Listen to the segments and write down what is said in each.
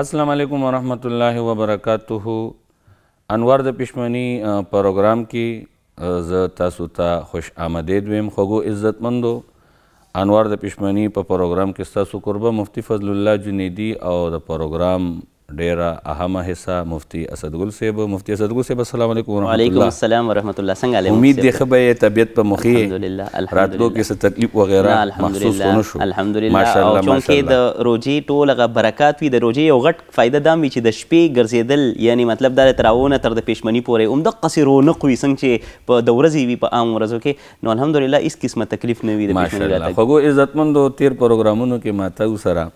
السلام علیکم ورحمۃ اللہ وبرکاتہ انوار د پښمنی پروګرام کې ز تاسو ته خوش آمدید ویم خوګو عزت مندو انوار د پښمنی په پروګرام کې تاسو قربه مفتی فضل الله جنیدی او د پروګرام ډیره اهمه حصہ مفتی اسدګل صاحب مفتی اسدګل صاحب السلام علیکم ورحمۃ الله وعلیکم السلام ورحمۃ الله څنګه علیکم امید دی خبره طبیعت په مخې الحمدلله راتلو کې څه تکلیف وغیرہ محسوس ونه شو الحمدلله او چونکې د روزي ټول غ برکات وي د روزي یو غټ فائدہ دام وي چې د شپې ګرځېدل یعنی مطلب دا تراونه تر د پښمنی پورې اوم د قصیرو نقوي څنګه چې په د ورځې وي په عام ورځو کې نو الحمدلله هیڅ قسمه تکلیف نه وي د پښمنی راته خو عزتمندو تیر پروګرامونو کې ماته سره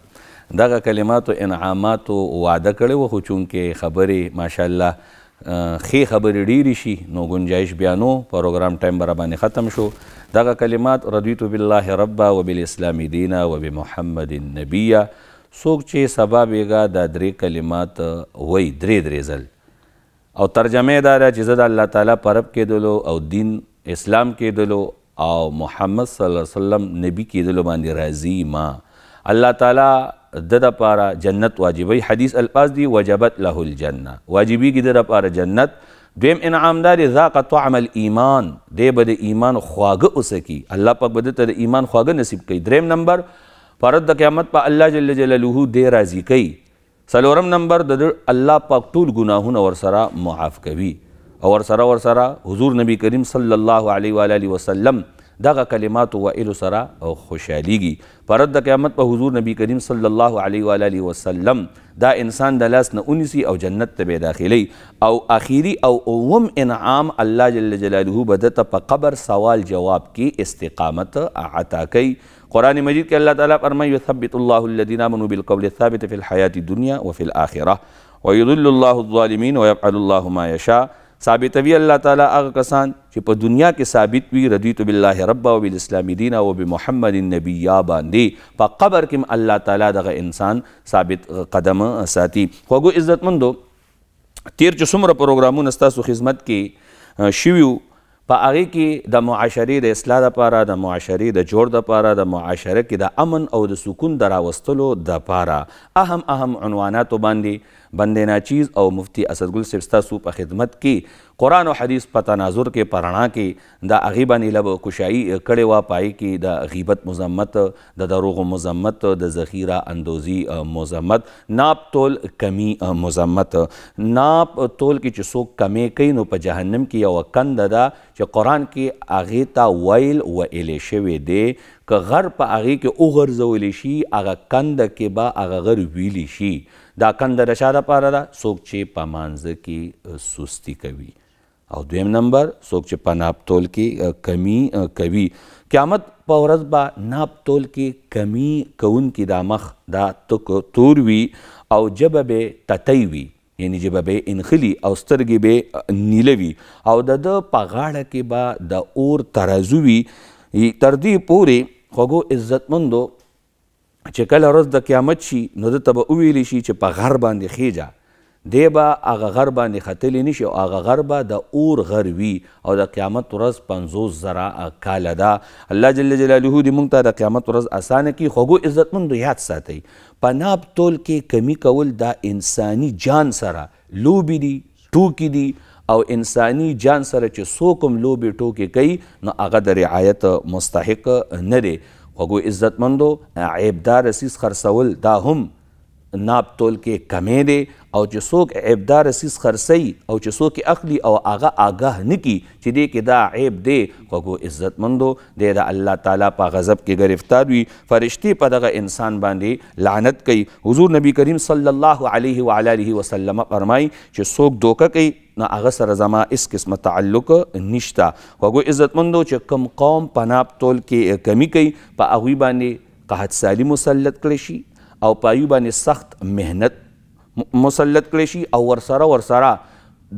دغه کلماتو انعاماتو وعده کړی و خو چونکې خبرې ماشاءالله خې خبرې ډېرې شي نو گنجایش بیا نو پروګرام ټایم به راباندې ختم شو دغه کلمات رضیتو بالله ربا وبالاسلام دینا وبمحمد نبیا څوک چې سبا بیګا دا درې کلمات وای درې درې ځل او ترجمه دا ده چې زه د الله تعالی پرب کېدلو او دین اسلام کېدلو او محمد صلی الله علیه وسلم نبی کېدلو باندې راضي ما الله تعالی د د پاره جنت واجبې حدیث الفاظ دی وجبت له الجنه واجبېږي د د پاره جنت دویم انعام دار ذاق طعم الايمان دی به د ایمان خواږه اوسکی الله پاک به ته د ایمان خواږه نصیب کړي دریم نمبر فرد د قیامت په الله جل جلاله دی راضی کوي سلورم نمبر د الله پاک ټول ګناهونه ورسره معاف کوي او ورسره ورسره حضور نبی کریم صلی الله علیه و آله وسلم دغه کلمات او ال او خوشاليږي پرد قیامت په حضور نبی کریم صلی الله علیه و علیه وسلم دا انسان د لاس نه اونیسی او جنت ته به داخلي او اخیری او اوم انعام الله جل جلاله بدته په قبر سوال جواب کې استقامت عطا کوي قرآن مجید کې الله تعالیٰ فرمائے ثبت الله الذين آمنوا بالقول الثابت في الحياه الدنيا وفي الاخره ويضل الله الظالمين ويفعل الله ما يشاء ثابتوي الله تعالی هغه کسان چې په دنیا کې ثابت وي رضیت بالله رب او بالاسلام دین او بمحمد النبی یا باندې په قبر کې الله تعالی دغه انسان ثابت قدم ساتي خوګو عزتمندو تیر چې څومره پروګرامونه ستاسو خدمت کې شویو په هغه کې د معاشري د اصلاح لپاره د معاشري د جوړ لپاره د معاشره کې د امن او د سکون دراوستلو لپاره اهم اهم عنوانات باندې بندې ناچیز او مفتی اسدګل صاحب ستاسو په خدمت کې قرآن او حدیث په تناظر کې پرانا کې د هغې باندې لب کشایي کړې وه پای کې د غیبت مذمت د دروغو مذمت د ذخیره اندوزی مذمت ناپ تول کمی مذمت ناپ تول کې چې څوک کمی کوي نو په جهنم کې یوه کنده ده چې قرآن کې هغې ته ویل ویلې شوی دی که غر په هغې کې وغورځولی شي هغه کنده کې به هغه غر ویلی شي دا کند د شاده پاره ده څوک چې په مانځه کې سستی کوي او دویم نمبر څوک چې په ناپتول کې کمی کوي قیامت په ورځ به ناپتول کې کمی کون کې دا مخ دا تور وي او جبه به تتی وي یعنی جبه به انخلی او سترګې به نیلوي او د ده په غاړه کې به د اور ترازو وي تر دې پورې خوږو عزتمندو چې کله ورځ د قیامت شي نو ده ته به وویلی شي چې په غر باندې خیجه دی به هغه غر باندې ختلی نشي او هغه غر به د اور غر وي او د قیامت ورځ پنځوس زره کاله ده الله جل جلاله دې موږ ته د قیامت ورځ اسانه کړي خوږو عزتمندو یاد ساتئ په ناب تول کې کمی کول دا انساني جان سره لوبې دي ټوکې دي او انساني جان سره چې څوک هم لوبې ټوکې کوي نو هغه د رعایت مستحق نه دی خوږو عزتمندو عیبدار سیس خرڅول دا هم ناب تول کې کمې دی او چې څوک عیبدار سیس خرڅي او چې څوک اخلي او هغه آگاه نه کی چې دې کې دا عیب دی خوګو عزت مندو دې دا الله تعالی په غضب کې گرفتار وي فرشتي په دغه انسان باندې لعنت کوي حضور نبی کریم صلی الله علیه و علیه وسلم فرمای چې څوک دوکه کوي نه هغه سره زما اس قسمه تعلق نشتا خوګو عزت مندو چې کم قوم پناب تول کې کمی کوي په هغه باندې قحط سالی مسلط کړی شي او پایو باندې سخت مهنت مسلط کړی شي او ورسره ورسره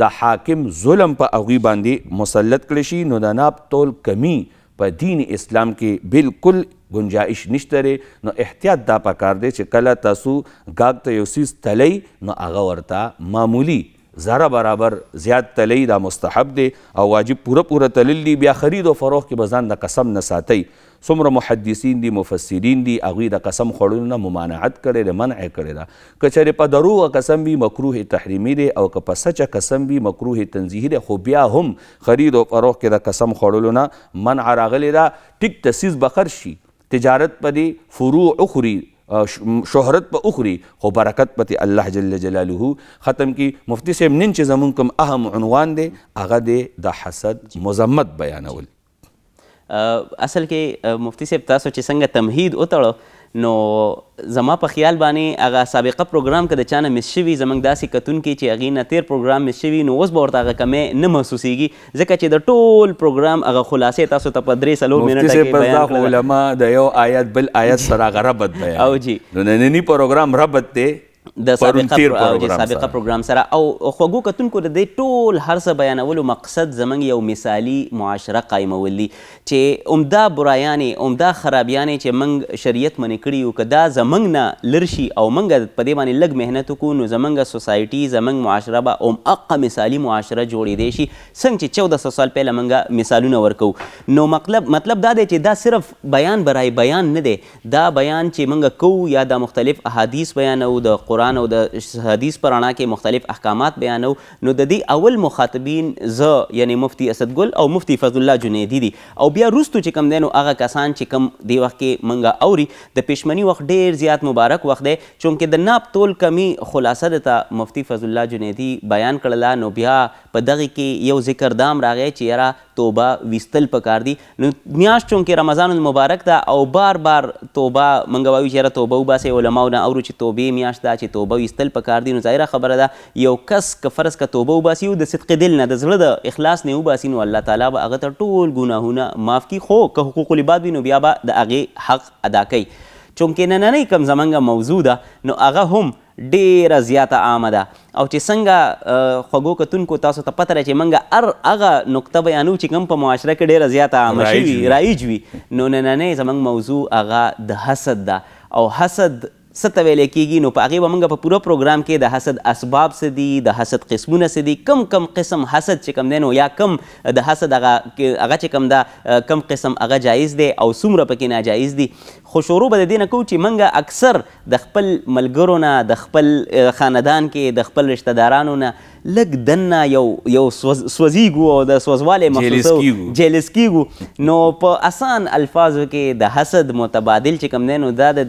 د حاکم ظلم په هغوی باندې مسلط کړی شي نو د ناب تول کمی په دین اسلام کې بالکل گنجائش نشته لري نو احتیاط دا پکار دی چې کله تاسو ګاګ ته یو څیز تلی نو هغه ورته معمولی ذره برابر زیات تلی دا مستحب دی او واجب پوره پوره تلل دی بیا خرید او فروخ کې به ځان د قسم نه ساتئ څومره محدثین دي مفسرین دي هغوی د قسم خوړلو نه ممانعت کړی دی منع کړی ده که چېرې په دروغه قسم وي مکروه تحریمي دی او که په سچه قسم وي مکروه تنزیهي دی خو بیا هم خرید او فروغ کې د قسم خوړلو نه منع راغلی ده ټیک تسیز بخر شي تجارت په دې فروع اخري شهرت په اخري خو برکت پته الله جل جلاله ختم کی مفتی صاحب نن چې زمون کوم اهم عنوان دی هغه دی د حسد مزمت بیانول اصل کې مفتی صاحب تاسو چې څنګه تمهید وتړو نو زما په خیال باندې هغه سابقه پروګرام کې د چانه مس شوي زموږ داسې کتونکي چې هغې نه تیر پروګرام مس شوي نو اوس به ورته هغه کمی نه محسوسیږي ځکه چې د ټول پروګرام هغه خلاصې تاسو ته په درې څلور منټه کې علما د یو آیت بل آیت سره هغه ربط دی او جی ننني پروګرام ربط دی د سابقه او د سابقه پروګرام سره او خوګو کتونکو د دې ټول هر څه بیانولو مقصد زمنګ یو مثالی معاشره قائمول دي چې عمده برایانې عمده خرابیانې چې منګ شریعت منې کړي یو که دا زمنګ نه لرشي او منګ په دې باندې لږ مهنت وکړو نو زمنګ سوسایټي زمنګ معاشره به ام اقه مثالی معاشره جوړېدی شي څنګه چې چوده سو سال پهله منګه مثالونه ورکو نو مطلب مطلب دا دی چې دا صرف بیان برای بیان نه دی دا بیان چې منګه کوو یا دا مختلف احادیث بیانو د قرآن او د حدیث پر رڼا کې مختلف احکامات بیانو نو د دې اول مخاطبین زه یعنی مفتی اسدګل او مفتی فضل الله جنیدی دي او بیا روستو چې کم دی نو هغه کسان چې کم دی وخت کې منګه اوري د پښمنی وخت ډیر زیات مبارک وخت دی چونکې د ناب تول کمی خلاصه د مفتی فضل الله جنیدی بیان کړله نو بیا په دغه کې یو ذکر دام راغی چې یاره توبه ویستل پکار دي نو میاشت چونکې رمضان المبارک ده او بار بار توبه موږ وایو چې یاره توبه وباسئ علماو نه اورو چې توبې میاشت ده چې توبه ویستل پکار دي نو ظاهره خبره ده یو کس که فرض که توبه وباسي او د صدق دل نه د زړه د اخلاص نه وباسي نو الله تعالی به هغه ته ټول ګناهونه معاف کړي خو که حقوق العباد وي نو بیا به د هغې حق ادا کوي چونکې نننۍ کم زمونږ موضوع ده نو هغه هم ډیره زیاته عامه ده او چې څنګه خوږو کتونکو تاسو ته پته چې منګه هر هغه نقطه بیانو چې کوم په معاشره کې ډیره زیاته عامه شوي رایج وي نو نننۍ زموږ موضوع هغه د حسد ده او حسد ست ویلې کیږي نو په هغه ومنګ په پوره پروګرام کې د حسد اسباب څه دي د حسد قسمونه څه دي کم کم قسم حسد چې کم دی نو یا کم د حسد هغه هغه چې کم دا کم قسم هغه جایز دی او څومره پکې ناجایز دي خو شروع به د دې نه کوو چې موږ اکثر د خپل ملګرو نه د خپل خاندان کې د خپل رشتہ دارانو نه لګ دنه یو یو سوځیږو او د سوځوالې محسوسو جیلس کیږو نو په اسان الفاظو کې د حسد متبادل چې کم دی نو دا د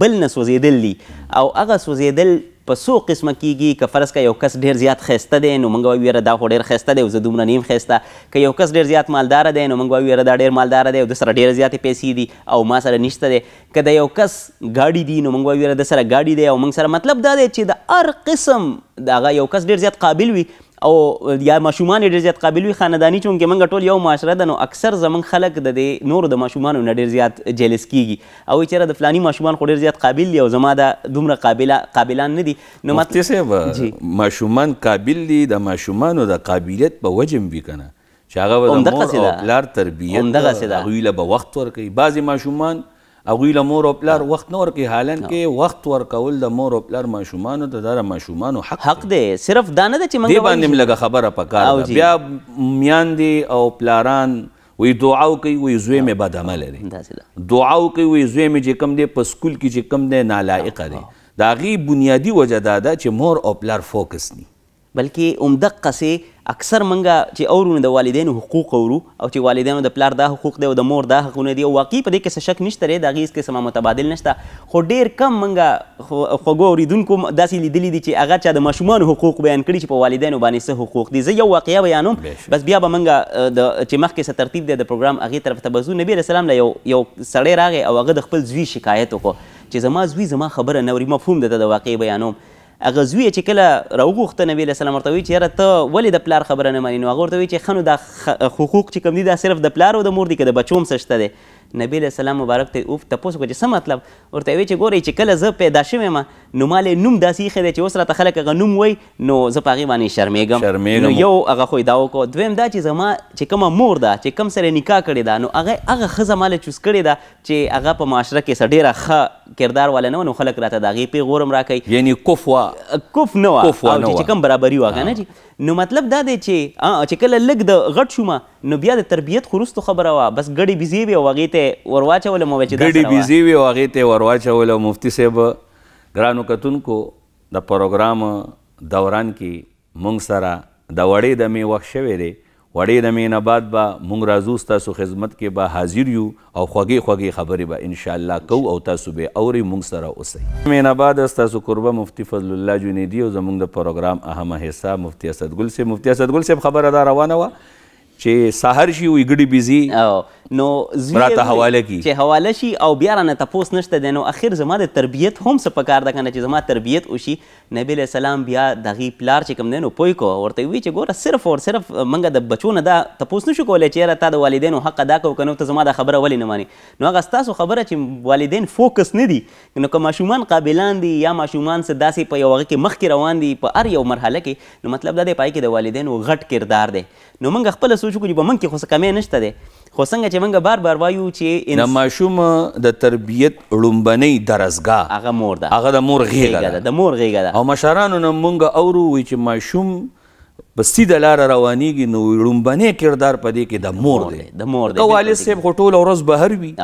بل نه سوځېدل دي او هغه سوځېدل په څو قسمه کیږي که فرض که یو کس ډیر زیات ښایسته دی نو موږ وایو یاره دا خو ډیر ښایسته دی او زه دومره نه یم ښایسته که یو کس ډیر زیات مالداره دی نو موږ وایو یاره دا ډیر مالداره دی او د سره ډیر زیاتې پیسې دي او ما سره نشته دی که د یو کس ګاډي دي نو موږ وایو یاره د سره ګاډي دی او موږ سره مطلب دا دی چې د هر قسم د هغه یو کس ډیر زیات قابل وي او یا ماشومان ډېر زیات قابل وي خاندانی چونکې موږ ټول یو معاشره ده نو اکثر زمونږ خلک د دې نورو د ماشومانو نه ډېر زیات جیلس کیږي او چېرې د فلانی ماشومان خو ډېر زیات قابل دي او زما دا دومره قابله قابلان نه دي نو مفتی صاحب ماشومان قابل دي د ماشومانو د قابلیت په وجم وي که نه چې هغه به د مور او پلار تربیت هغوی له به وخت ورکوي بعضې ماشومان هغوی له مور او پلار وخت نه ورکوي حالانکه وخت ورکول د مور او پلار ماشومانو ته دا د ماشومانو حق حق دی صرف دا نه ده چې موږ باندې لږه خبره پکار ده بیا میاندې او پلاران وی دعاو کوي وی زوی مې بد عمل لري دعاو کوي وی زوی مې چې کم دی په سکول کې چې کم دی نالایق دی د هغې بنیادي وجه دا ده چې مور او پلار فوکس ني بلکې عمدقسې اکثر منګه چې اورونه د والدینو حقوق اورو او چې والدینو د پلار دا حقوق دی او د مور دا حقونه دي او واقعي په دې کې څه شک نشته ری د هغې هیڅ قسمه متبادل نشته خو ډیر کم منګه خوږو اورېدونکو داسې لیدلی دي چې هغه چا د ماشومانو حقوق بیان کړي چې په والدینو باندې څه حقوق دي زه یو واقعیه بیانوم بس بیا به منګه د چې مخکې څه ترتیب دی د پروګرام هغې طرف ته بزو نبی علیه السلام له یو یو سړی راغی او هغه د خپل زوی شکایت وکړو چې زما زوی زما خبره نه اوري مفهوم د د واقع بیانوم هغه زوی چې کله راوغوښته نبی علیه سلام ورته وایي چې یاره ته ولې د پلار خبره نه منې نو هغه ورته وایي چې ښه نو دا حقوق چې کوم دي دا صرف د پلار او د مور دي که د بچو هم څه شته دی نبی له سلام مبارک ته اوف تاسو کو چې څه مطلب ورته وی چې ګوري چې کله زه پیدا شوم ما نو مال نوم داسې خې چې اوس راته خلک غنوم وای نو زه پاغي باندې شرمېږم نو یو هغه خو دا وکړو دویم دا چې زما چې کومه مور ده چې کم سره نکاح کړی دا نو هغه هغه خزه مال چوس کړی دا چې هغه په معاشره کې سډیره ښه کردار والا نه نو خلک راته دا غي پیغورم راکې یعنی کفوا کف نه وا او چې کوم برابرۍ واغ نه چې نو مطلب دا دی چې چې کله لګ د غټ شومه نو بیا د تربیت خروستو خبره وا بس ګړې بيزي وي او هغې ته ته ورواچول مو چې دا ګډي بيزي وي او هغه ته ورواچول مفتي صاحب ګرانو کتونکو د پروګرام دوران کې مونږ سره د وړې د می وخت شوي دی وړې د می نه بعد به مونږ راځو تاسو خدمت کې به حاضر یو او خوږی خوږی خبرې به ان شاء الله کو او تاسو به اوري مونږ سره اوسئ می نه بعد تاسو قربه مفتي فضل الله جنیدی او زمونږ د پروګرام اهمه حصہ مفتي اسدګل سه مفتي اسدګل سه خبره دا روانه و چې سحر شي وي ګډي بيزي نو راته حواله کی چې حواله شي او بیا رانه تپوس نشته دی نو اخر زما د تربیت هم څه پکار ده کنه چې زما تربیت وشي نبی علیه السلام بیا دغې پلار چې کوم دی نو پوی کو ورته وی چې ګوره صرف او صرف منګه د بچو نه دا تپوس نشو کولی چې یاره تا د والدینو حق ادا کو کنه ته زما دا خبره ولې نه مانی نو هغه ستاسو خبره چې والدین فوکس نه دي نو که ماشومان قابلان دي یا ماشومان څه داسې په یو هغه کې مخکې روان دي په هر یو مرحله کې نو مطلب دا دی پای کې د والدینو غټ کردار دی نو موږ خپل سوچ وکړو چې په من کې خو څه کمی نشته دی خو څنګه چې موږ بار بار وایو چې د ماشوم د تربیت لومبنۍ درسګاه هغه مور ده هغه د مور غیږه ده د مور غیږه ده او مشرانو نه موږ اورو وی چې ماشوم په سیده لار روانیږي نو لومبنۍ کردار په دې کې د مور دی د مور دی او والد صاحب خو ټول ورځ بهر وي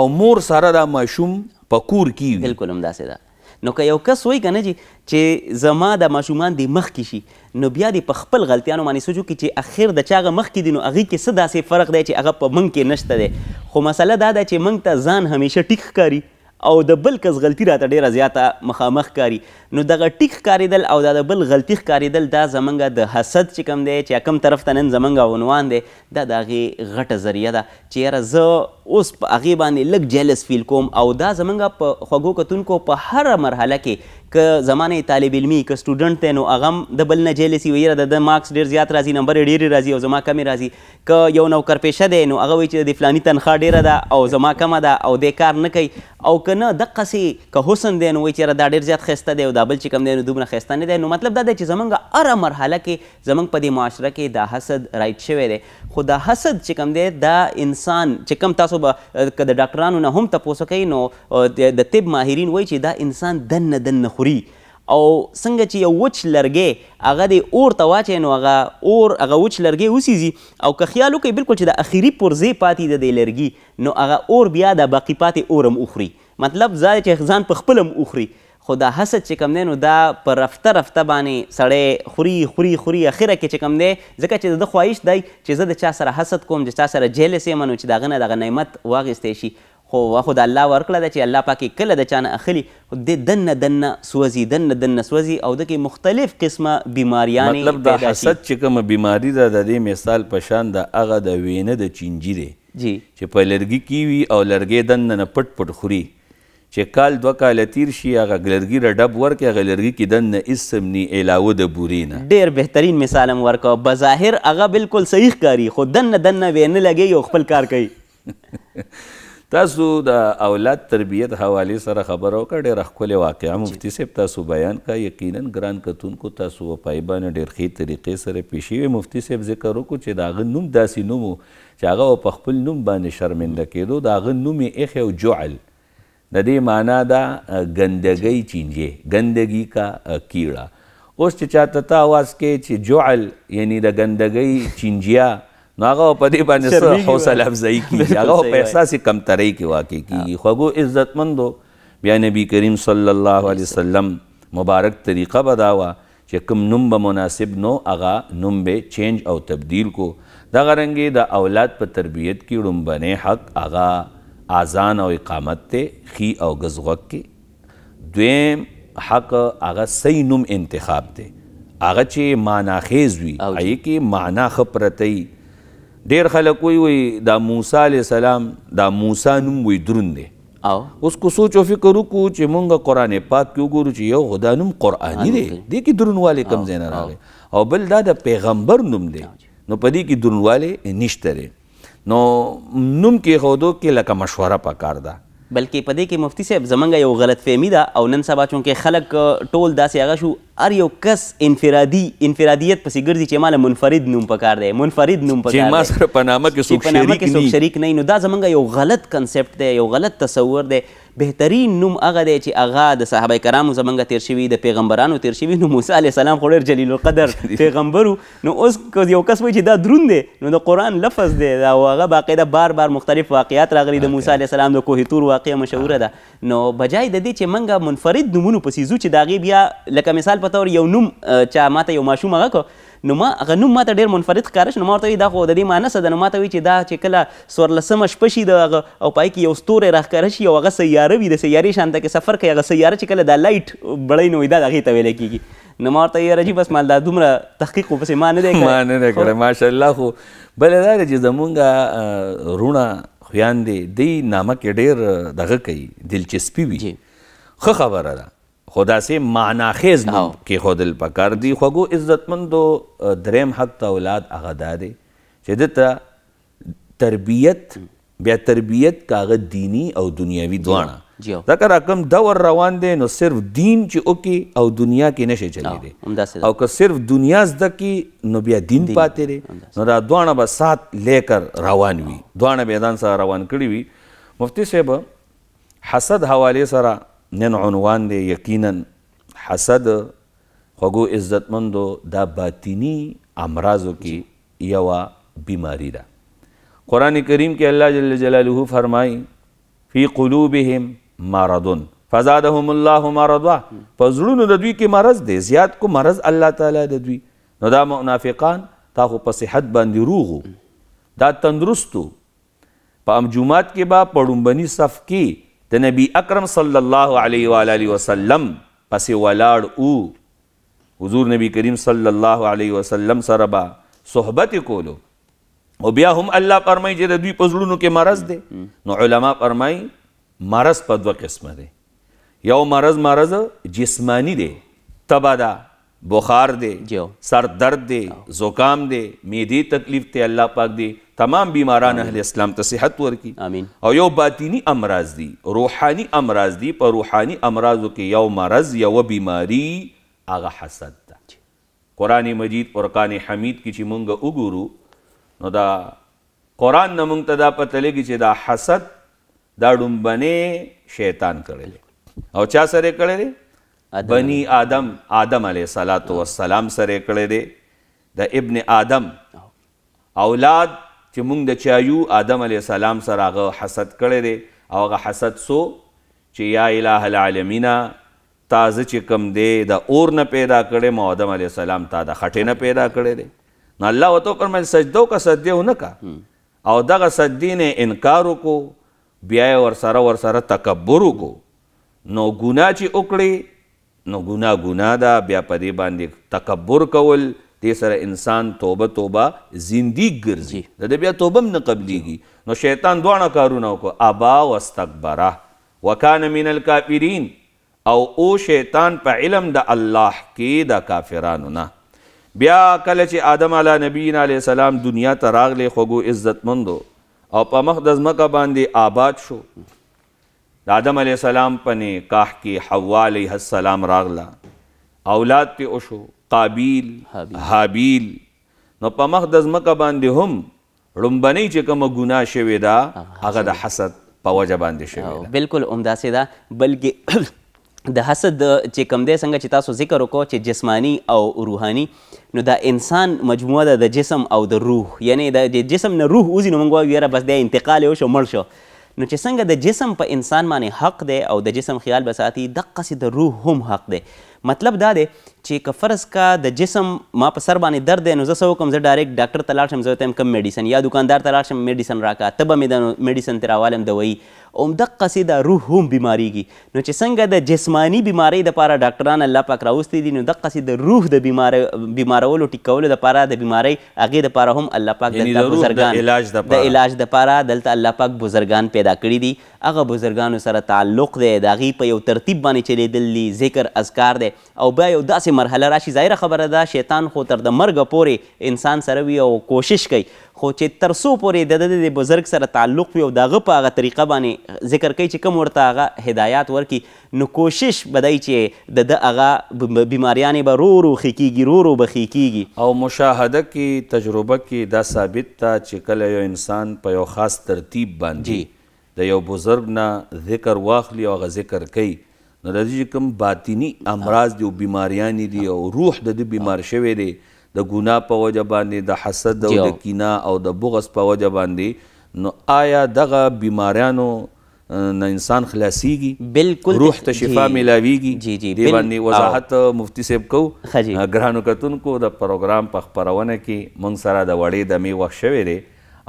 او مور سره دا ماشوم په کور کې وي بالکل همداسې ده نو که یو کس وای کنه چې زما د ماشومان دی مخ کې شي نو بیا دی په خپل غلطیانو باندې سوچو کې چې اخر د چاغه مخ کې دی نو هغه کې څه داسې فرق دی چې هغه په منګ کې نشته دی خو مسله دا ده چې منګ ته ځان همیشه ټیک ښکاري او د بل کس غلطي راته ډیره زیاته مخامخ کاری نو دغه ټیک کاریدل او د بل غلطي کاریدل دا زمنګ د حسد چې کم دی چې کم طرف ته نن زمنګ عنوان دی دا د هغې غټه ذریعه ده چې یاره زه اوس په هغې باندې لږ جیلس فیل کوم او دا زمنګ په خوږو کتونکو په هره مرحله کې که زمانه طالب علمی که سټوډنټ دی نو هغه د بل نه جیلسي وي یاره د ده مارکس ډېر زیات راځي نمبر یې ډېرې راځي او زما کمې راځي که یو نوکر پیشه دی نو هغه وایي چې د فلاني تنخواه ډېره ده او زما کمه ده او دی کار نه کوي او کنه د قصي که حسن دی نو چیرې دا ډیر زیات خسته دی او دا بل چې کم دی نو دومره خسته نه دی نو مطلب دا دی چې زمونږ اره مرحله کې زمونږ په دې معاشره کې دا حسد رایټ شوی دی خو دا حسد چې کم دی دا انسان چې کم تاسو به که د ډاکټرانو نه هم تپوسه کوئ نو د طب ماهرین وایي چې دا انسان دنه دنه خوري او څنګه چې یو وچ لرګی هغه د اور ته واچوي نو هغه اور هغه وچ لرګی وسیځي او که خیال وکړئ بالکل چې د اخري پرزې پاتې د دې لرګي نو هغه اور بیا د باقي پاتې اور هم اخوري مطلب ځای چې ځان په خپل هم اخوري خو دا حسد چې کم دی نو دا په رفته رفته باندې سړی خوري خوري خوري اخره کې چې کم دی ځکه چې د ده خواهش دی چې زه د چا سره حسد کوم چې چا سره جیلس یم نو چې د هغه نه دغه نعمت واخیستی شي خو خو د الله ورکړه ده چې الله پاکې کله د چانه اخلي د دنه دنه سوزي دنه دنه سوزي او د کې مختلف قسمه بیماریانې مطلب د حسد چې کومه بیماری ده د دې مثال په شان د هغه د وینه د چینجي دی جی چې په لرګي کې وي او لرګي دنه نه پټ پټ خوري چې کال دوه کال تیر شي هغه لرګي رډب ورکې هغه لرګي کې دننه اسم ني علاوه د بوري نه ډېر بهترین مثال هم ورکوه بظاهر هغه بالکل صحیح کاري خو دننه دننه ویې نه لګي او خپل کار کوي تاسو د اولاد تربیت حواله سره خبره وکړه ډېر ښکلې واقعه مفتي صاحب تاسو بیان کا یقینا ګران کتونکو تاسو په پایبان ډېر ښې طریقې سره پیښې وي مفتي صاحب ذکر وکړو چې دا غ نوم داسې نوم چې هغه په خپل نوم باندې شرمنده کېدو دا غ نوم یې اخ او جعل د دې معنا دا ګندګۍ چینجې ګندګي کا کیړه اوس چې چاته تا आवाज کې چې جعل یعنی د ګندګۍ چینجیا نو هغه په دې باندې څه حوصله افزایي کیږي هغه په احساس کمترۍ کې واقع کیږي خوږو عزتمندو بیا نبی کریم صلی الله علیه وسلم مبارک طریقه بداوا چې کوم نوم به مناسب نو هغه نوم به چینج او تبدیل کو دغه رنګې د اولاد په تربیت کې ړومبنې حق هغه اذان او اقامت ته خي او غزغک کې دویم حق هغه صحیح نوم انتخاب دی هغه چې معنا خیز وي هغې کې معنا ښه پرتی ډیر خلک وی وی دا موسی علی السلام دا موسی نوم وی دروند دی او اوس کو سوچ او فکر وکړو چې مونږ قران پاک کې وګورو چې یو خدا نوم قرآنی دی دې کې درنواله کم ځای نه راغلی او بل دا د پیغمبر نوم دی نو پدې کې درنواله نشته دی نو نوم کې خودو کې لکه مشوره پکار ده بلکې پدې کې مفتی صاحب زمنګ یو غلط فهمی ده او نن سبا چونکې خلک ټول داسې هغه شو هر یو کس انفرادي انفرادیت پسې ګرځي چې مال منفرد نوم پکار دی منفرد نوم پکار دی چې ما سره په نامه کې څوک شریک نه څوک شریک نه نو دا زمونږ یو غلط کنسپټ دی یو غلط تصور دی بهترین نوم هغه دی چې هغه د صحابه کرامو زمونږ تیر شوي د پیغمبرانو تیر شوي نو موسی علیه السلام خو ډېر جلیل القدر پیغمبر نو اوس یو کس وایي چې دا درون دی نو د قرآن لفظ دی دا هغه باقاعده بار بار مختلف واقعیات راغلي د موسی علیه السلام د کوه تور واقعه مشهوره ده نو بجای د دې چې منګه منفرد نومونو پسې ځو چې د هغې بیا لکه مثال په تور یو نوم چا ماته یو ماشوم هغه کو نو ما هغه نوم ماته ډیر منفرد ښکاره شو نو ما ورته وایي دا خو د دې معنی څه ده نو ماته وایي چې دا چې کله څوارلسمه شپه شي د هغه او پای کې یو ستوری راښکاره شي او هغه سیاره وي د سیارې شان کې سفر کوي هغه سیاره چې کله دا لایټ بړی نو وایي دا هغې ته ویلی کېږي نو ما ورته وایي راجي بس مال دا دومره تحقیق خو پسې ما نه دی ما نه دی کړی ماشاءالله خو بله دا دی چې زمونږ رونه خویان دی دی نامه کې ډېر دغه کوي دلچسپي وي ښه خبره ده خدا سي معناخیز نوم کې خودل پکار دي خوګو عزتمندو دریم حق ته اولاد هغه داري چې دته تربیت بیا تربیت کاغه دینی او دنیوي دواړه ځکه راکم دور روان دی نو صرف دین چې اوکی او دنیا کې نشي چلی دی او که صرف دنیا زده کی نو بیا دین پاتې دی نو دا دواړه به سات لیکر روان وي دواړه به ځان سره روان کړي وي مفتی صاحب حسد حواله سره نن عنوان دی یقینا حسد خوږو عزتمندو دا باطینی امراضو کې یوه بیماری ده قرآن کریم کې الله جل جلاله فرمایي فی قلوبهم مرضون فزادهم الله مرضا فزړونو د دوی کې مرض دی زیات کو مرض الله تعالی د دوی نو دا منافقان تا خو په صحت باندې روغو دا تندرستو په امجومات کې با پړومبني صف کې د نبی اکرم صلی الله علیه و علیه وسلم پسې ولاړ او حضور نبی کریم صلی الله علیه وسلم سره با صحبت کولو او بیا هم الله فرمایي چې د دوی په زړونو کې مرض دی نو علما فرمایي مرض په دوه قسمه دی یو مرض مرض جسمانی دی تبه ده बुखार दे सर दर्द दे ज़ुकाम दे میدی تکلیف ته الله پاک دی تمام بیماران اهل اسلام ته صحت ورکي امين او یو باطینی امراض دي روحاني امراض دي په روحاني امراضو کې یو مرض یو بیماری هغه حسد ده قران مجید قرآن حمید کې چې مونږ وګورو نو دا قران نه مونږ ته دا پته لګي چې دا حسد دا ډومبنه شیطان کړل او چا سره کړل بنی آدم آدم علیه صلات و السلام سره کړی دی د ابن آدم اولاد چې موږ د چایو آدم علیه السلام سره هغه حسد کړی دی او هغه حسد سو چې یا اله العالمینا تازه چې کم دی د اور نه پیدا کړی مو آدم علیه السلام تا د خټې نه پیدا کړی دی نو الله وتو فرمایل سجدو کا سجدې ونه کا او دغه سجدې نه انکار وکړو بیا ور سره ور سره تکبر وکړو نو ګناه چې وکړي نو ګنا ګنا دا بیا په دې باندې تکبر کول دې سره انسان توبه توبه زندګ ګرځي د دې بیا توبه نه قبليږي نو شیطان دوه کارونه وکړه ابا واستكبره وکان من الکافرین او او شیطان په علم د الله کې د کافرانو نه بیا کله چې آدم علی نبینا علی السلام دنیا ته راغلی خوګو عزت مندو او په مخ د ځمکه باندې آباد شو د آدم علی السلام په نکاح کې حوا علیه السلام راغله اولاد ته اوشو قابیل حابیل, حابیل. نو په مخ د ځمکه باندې هم لومبنی چې کومه ګناه شوې ده هغه د حسد په وجه باندې شوې ده بالکل عمداسې ده بلکې د حسد چې کم دی څنګه چې تاسو ذکر وکړو چې جسمانی او روحانی نو دا انسان مجموعه ده د جسم او د روح یعنی د جسم نه روح وځي نو موږ وایو یاره بس دی انتقال یو شو مړ شو نو چې څنګه د جسم په انسان باندې حق دی او د جسم خیال به ساتي دقسې د روح هم حق دی مطلب دا دی چې که فرض کا د جسم ما په سر باندې درد دی نو زه څه وکړم زه ډایرکټ ډاکټر ته لاړ شم زه ورته کم میډیسن یا دکاندار ته لاړ شم میډیسن راکړه ته به مې د میډیسن ترې راوالم دوایي همدقسې د روح هم بیماریږي نو چې څنګه د جسمانی بیمارۍ دپاره ډاکټران الله پاک راوستي دي نو دقسې د روح د بیمار بیمارولو ټیکولو دپاره د بیمارۍ هغې دپاره هم الله پاک د علاج دپاره دلته الله پاک بزرګان پیدا کړي دي هغه بزرګانو سره تعلق دی د هغې په یو ترتیب باندې چلیدل دي ذکر اذکار دی او بیا یو داسې مرحله راشي ظاهره خبره ده شیطان خو تر د مرګه پورې انسان سره وي او کوشش کوي خو چې تر څو پورې د د بزرګ سره تعلق وي او د هغه په هغه طریقه باندې ذکر کوي چې کوم ورته هغه هدایات ورکي نو کوشش بدای چې د د هغه بیماریانې به رو رو ښې کېږي رو رو به ښې کېږي او مشاهده کې تجربه کې دا ثابت تا چې کله یو انسان په یو خاص ترتیب باندې د یو بزرگ نه ذکر واخلي او هغه ذکر کوي نو د دې کوم باطینی امراض دي او بیماریان دي او روح د دې بیمار شوی دی د ګناه په وجه باندې د حسد او د کینه او د بغض په وجه باندې نو آیا دغه بیماریانو نه انسان خلاصيږي بالکل روح ته شفا ملاويږي جی جی دی باندې وضاحت مفتی صاحب کو ګرانو کتونکو د پروګرام په خبرونه کې مونږ سره د وړې دمې وښ شوې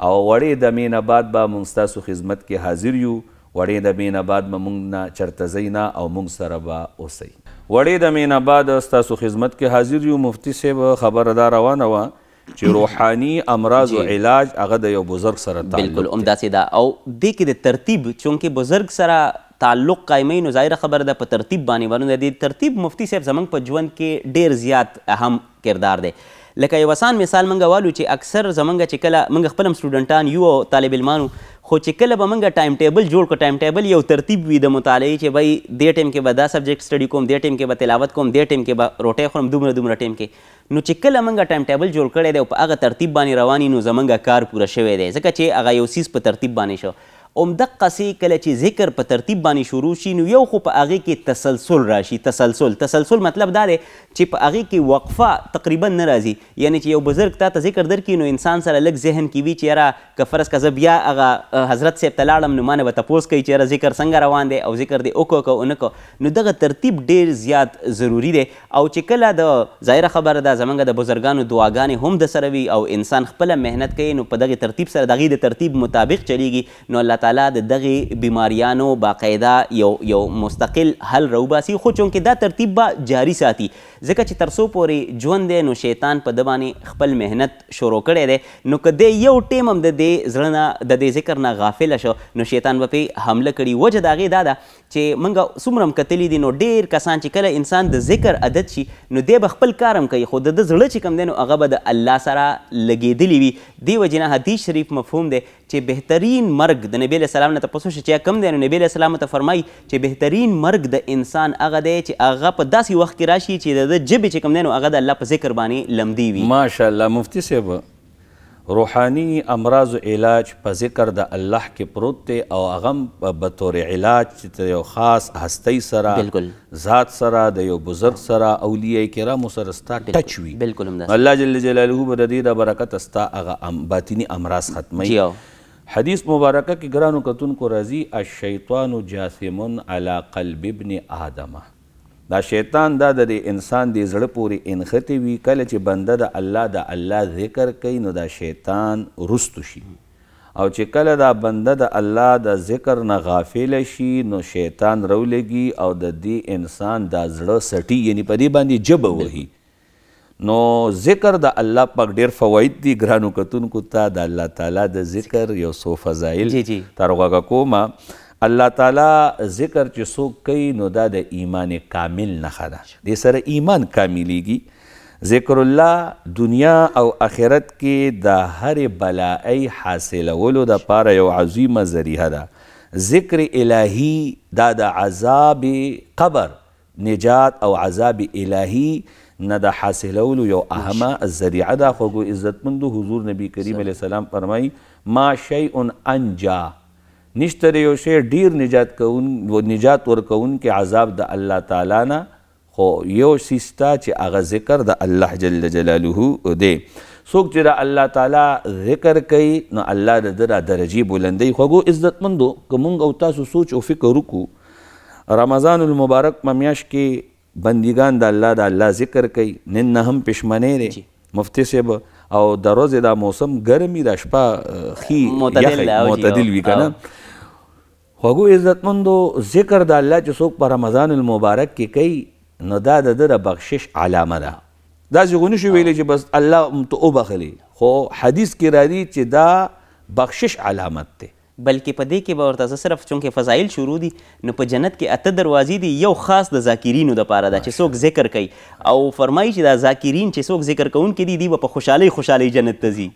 او وړې د مینه بعد به مونږ ستاسو خدمت کې حاضر یو وړې د مینه بعد به مونږ نه چرته ځئ نه او مونږ سره به اوسئ وړې د مینه بعد ستاسو خدمت کې حاضر یو مفتي صاحب خبره دا روانه وه چې روحاني امراض او علاج هغه د یو بزرگ سره تعلق بالکل همداسې ده او دې کې د ترتیب چونکې بزرگ سره تعلق قایمې نو ظاهره خبره ده په ترتیب باندې ورنه دې ترتیب مفتی صاحب زمنګ په ژوند کې ډیر زیات اهم کردار دی لکه یو آسان مثال مونږ والو چې اکثر زمونږ چې کله مونږ خپل سټوډنټان یو طالب علمانو خو چې کله به مونږ ټایم ټیبل جوړ کړو ټایم ټیبل یو ترتیب وي د مطالعې چې بای دې ټیم کې به دا سبجیکټ سټډي کوم دې ټیم کې به تلاوت کوم دې ټیم کې به روټه خورم دومره دومره ټیم کې نو چې کله موږ ټایم ټیبل جوړ کړی دی او په هغه ترتیب باندې رواني نو زمونږ کار پوره شوی دی ځکه چې هغه یو سیز په ترتیب باندې شو همدقسې کله چې ذکر په ترتیب باندې شروع شي نو یو خو په هغې کې تسلسل راشي تسلسل تسلسل مطلب دا دی چې په هغې کې وقفه تقریبا نه راځي یعنی چې یو بزرګ تا ته ذکر درکړي نو انسان سره لږ ذهن کې وي چې یاره که فرض که زه بیا هغه حضرت صاحب ته لاړم نو ما نه به تپوس کوي چې یاره ذکر څنګه روان دی او ذکر دې وکړو که ونه کړو نو دغه ترتیب ډیر زیات ضروری دی او چې کله د ظاهره خبره ده زمونږ د بزرګانو دعاګانې هم د سره وي او انسان خپله محنت کوي نو په دغې ترتیب سره د هغې د ترتیب مطابق چلیږي نو الله تعالی د دغه بیماریانو باقاعده یو یو مستقل حل روباسي خو چونکه دا ترتیب به جاری ساتي ځکه چې ترسو پورې ژوند دی نو شیطان په د باندې خپل مهنت شروع کړی دی نو که یو ټیم هم د دې زړه نه د دې ذکر نه غافل شو نو شیطان به پې حمله کړي وجه د هغې دا ده چې موږ څومره کتلی دي نو ډیر کسان چې کله انسان د ذکر عادت شي نو دی به خپل کارم کوي خو د زړه چې کم دی نو هغه به د الله سره لګېدلی وي دی وجې نه حدیث شریف مفهوم دی چې بهترین مرګ د نبی نبی له سلام نه تاسو چې کم دی نو نبی له سلام ته فرمای چې بهترین مرګ د انسان هغه دی چې هغه په داسې وخت کې راشي چې د جبې چې کم دی نو هغه د الله په ذکر باندې لمدي وي ماشاءالله مفتی صاحب روحانی امراض و علاج په ذکر د الله کې پروت دی او هغه به طور علاج چې یو خاص هستی سره بالکل ذات سره د یو بزرگ سره اولیاء کرامو سره ستا ټچ وي بالکل الله جل جلاله به د دې د برکت ستا هغه باطیني امراض ختموي حدیث مبارکه کې ګرانو کتونکو راځي الشیطان جاثمن علی قلب ابن آدم دا شیطان دا د انسان د زړه پورې انختی وي کله چې بنده د الله د الله ذکر کوي نو دا شیطان رستو شي او چې کله دا بنده د الله د ذکر نه غافل شي نو شیطان رولګي او د دې انسان دا زړه سټي یعنی په دې باندې جبه وهي نو ذکر د الله پاک ډیر فواید دي ګرانو کتونکو ته د الله تعالی د ذکر یو څو فضایل ترغه کومه الله تعالی ذکر چې څوک کوي نو دا د ایمان کامل نښه ده دې سره ایمان کاملیږي ذکر الله دنیا او آخرت کې د هرې بلایي حاصلولو دپاره یو عظیمه ذریعه ده ذکر الهی دا د عذاب قبر نجات او عذاب الهی نه د حاصلولو یو اهمه ذریعه ده خوږو عزتمندو حضور نبی کریم علیه السلام فرمایي ما شیء انجا نشته یو شی ډیر نجات کون نجات ورکون کې عذاب د الله تعالی نه خو یو سیستا چې هغه ذکر د الله جل جلاله دی څوک چې را الله تعالی ذکر کوي نو الله د درا درجې بلندۍ خوږو عزتمندو که مونږ او تاسو سوچ او فکر وکړو رمضان المبارک ممیاش کې بندگان د الله د الله ذکر کوي نن نه هم پښمنې دي مفتی صاحب او د ورځې دا موسم ګرمي د شپه خي معتدل وي کنه خوږو عزتمندو ذکر د الله چې څوک په رمضان المبارک کې کوي نو دا د در بخشش علامه ده دا ځغونی شو ویلې چې بس الله متوبه خلی خو حدیث کې را دي چې دا بخشش علامت ده بلکې په دې کې به ورته صرف چونکې فضایل شروع دي نو په جنت کې اته دروازې دي یو خاص د ذاکرینو دپاره ده چې څوک ذکر کوي او فرمایي چې دا ذاکرین چې څوک ذکر کوونکي دي دوی به په خوشحالۍ خوشحالۍ جنت ته ځي